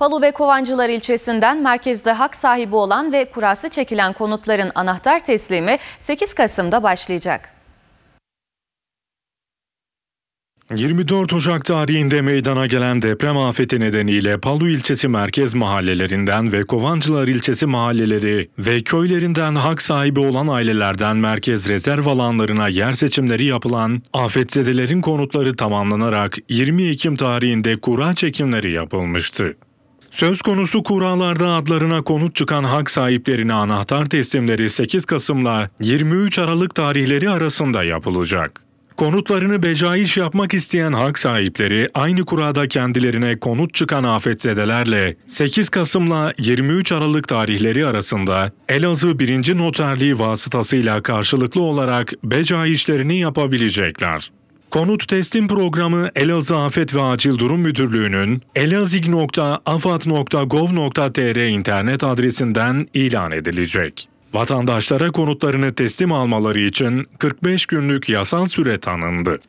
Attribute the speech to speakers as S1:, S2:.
S1: Palu ve Kovancılar ilçesinden merkezde hak sahibi olan ve kurası çekilen konutların anahtar teslimi 8 Kasım'da başlayacak.
S2: 24 Ocak tarihinde meydana gelen deprem afeti nedeniyle Palu ilçesi merkez mahallelerinden ve Kovancılar ilçesi mahalleleri ve köylerinden hak sahibi olan ailelerden merkez rezerv alanlarına yer seçimleri yapılan afetzedelerin konutları tamamlanarak 20 Ekim tarihinde kura çekimleri yapılmıştı. Söz konusu kurallarda adlarına konut çıkan hak sahiplerine anahtar teslimleri 8 Kasım'la 23 Aralık tarihleri arasında yapılacak. Konutlarını becaiş yapmak isteyen hak sahipleri aynı kurada kendilerine konut çıkan afetzedelerle 8 Kasım'la 23 Aralık tarihleri arasında Elazığ 1. Noterliği vasıtasıyla karşılıklı olarak becaişlerini yapabilecekler. Konut teslim programı Elazığ Afet ve Acil Durum Müdürlüğü'nün elazig.afat.gov.tr internet adresinden ilan edilecek. Vatandaşlara konutlarını teslim almaları için 45 günlük yasal süre tanındı.